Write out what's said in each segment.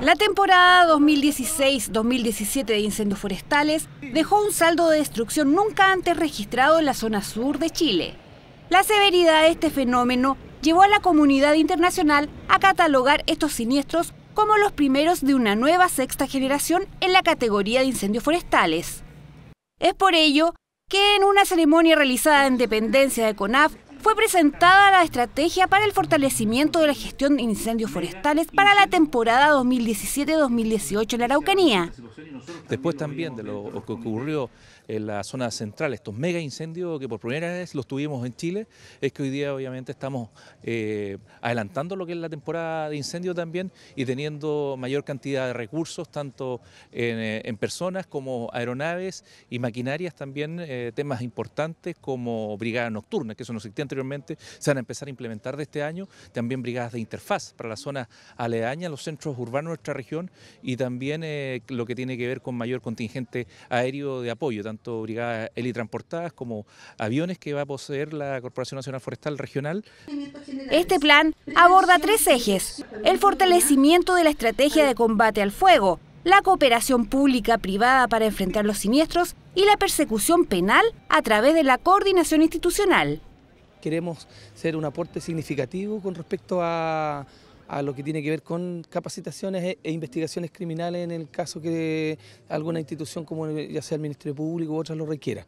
La temporada 2016-2017 de incendios forestales dejó un saldo de destrucción nunca antes registrado en la zona sur de Chile. La severidad de este fenómeno llevó a la comunidad internacional a catalogar estos siniestros como los primeros de una nueva sexta generación en la categoría de incendios forestales. Es por ello que en una ceremonia realizada en dependencia de CONAF fue presentada la estrategia para el fortalecimiento de la gestión de incendios forestales para la temporada 2017-2018 en la Araucanía. Después también de lo que ocurrió en la zona central, estos mega incendios que por primera vez los tuvimos en Chile, es que hoy día obviamente estamos eh, adelantando lo que es la temporada de incendio también y teniendo mayor cantidad de recursos, tanto en, eh, personas como aeronaves y maquinarias también, eh, temas importantes como brigadas nocturnas, que son los anteriormente, se van a empezar a implementar de este año, también brigadas de interfaz para las zonas aledaña, los centros urbanos de nuestra región y también eh, lo que tiene que ver con mayor contingente aéreo de apoyo, tanto brigadas helitransportadas como aviones que va a poseer la Corporación Nacional Forestal Regional. Este plan aborda tres ejes, el fortalecimiento de la estrategia de combate al fuego, la cooperación pública-privada para enfrentar los siniestros y la persecución penal a través de la coordinación institucional queremos ser un aporte significativo con respecto a, lo que tiene que ver con capacitaciones e, e, investigaciones criminales en el caso que alguna institución como ya sea el Ministerio Público u otra lo requiera.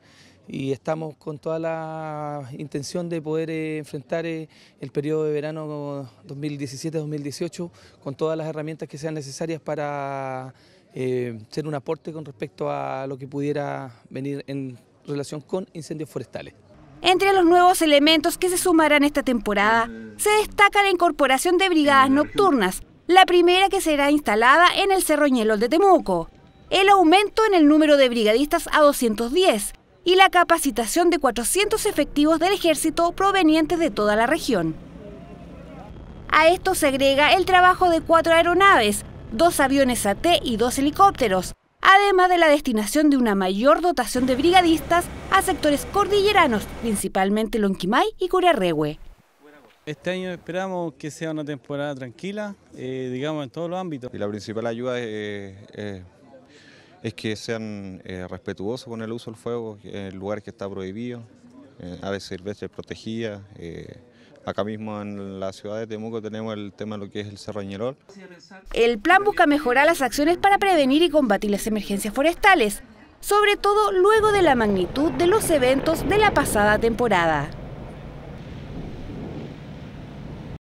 Y estamos con toda la intención de poder eh, enfrentar eh, el periodo de verano 2017-2018 con todas las herramientas que sean necesarias para eh, ser un aporte con respecto a lo que pudiera venir en relación con incendios forestales. Entre los nuevos elementos que se sumarán esta temporada, se destaca la incorporación de brigadas nocturnas, la primera que será instalada en el Cerro de Temuco, el aumento en el número de brigadistas a 210 y la capacitación de 400 efectivos del ejército provenientes de toda la región. A esto se agrega el trabajo de cuatro aeronaves, dos aviones AT y dos helicópteros, además de la destinación de una mayor dotación de brigadistas a sectores cordilleranos, principalmente Lonquimay y Curarrehue. Este año esperamos que sea una temporada tranquila, eh, digamos en todos los ámbitos. Y la principal ayuda eh, eh, es, que sean respetuosos con el uso del fuego en lugares que está prohibido, a aves silvestres protegidas. Acá mismo en la ciudad de Temuco tenemos el tema de lo que es el Cerro El plan busca mejorar las acciones para prevenir y combatir las emergencias forestales, sobre todo luego de la magnitud de los eventos de la pasada temporada.